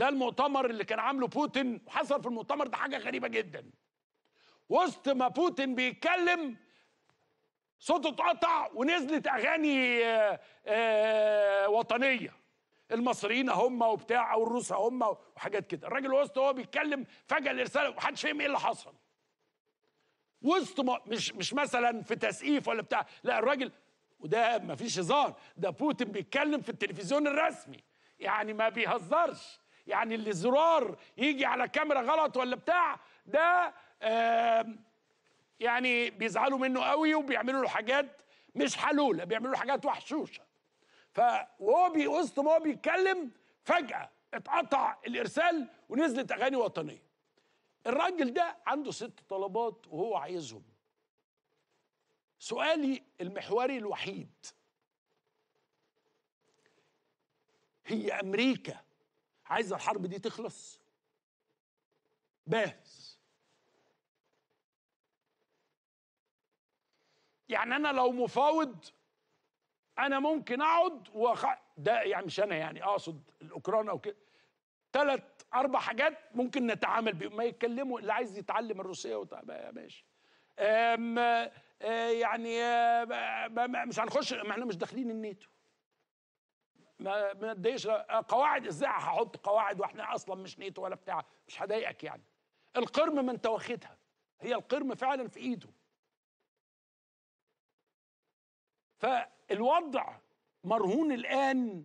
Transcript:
ده المؤتمر اللي كان عامله بوتين وحصل في المؤتمر ده حاجه غريبه جدا وسط ما بوتين بيتكلم صوته اتقطع ونزلت اغاني آآ آه، آآ آه، وطنيه المصريين هم وبتاع او الروس هم وحاجات كده الراجل وسط هو بيتكلم فجاه الرساله محدش فاهم ايه اللي حصل وسط مش مش مثلا في تسقيف ولا بتاع لا الراجل وده مفيش هزار ده بوتين بيتكلم في التلفزيون الرسمي يعني ما بيهزرش يعني اللي الزرار يجي على كاميرا غلط ولا بتاع ده يعني بيزعلوا منه قوي وبيعملوا له حاجات مش حلوله بيعملوا له حاجات وحشوشه فهو وسط ما هو بيتكلم فجاه اتقطع الارسال ونزلت اغاني وطنيه الراجل ده عنده ست طلبات وهو عايزهم سؤالي المحوري الوحيد هي امريكا عايز الحرب دي تخلص بس يعني انا لو مفاوض انا ممكن اقعد وخ... ده يعني مش انا يعني اقصد الاوكران او كده ثلاث اربع حاجات ممكن نتعامل بيهم ما يتكلموا اللي عايز يتعلم الروسيه وطب ماشي أم... أم... آه، يعني آه، مش هنخش ما احنا مش داخلين الناتو ما ما اديش قواعد ازاي هحط قواعد واحنا اصلا مش نيتو ولا بتاع مش هضايقك يعني القرم ما انت واخدها هي القرم فعلا في ايده فالوضع مرهون الان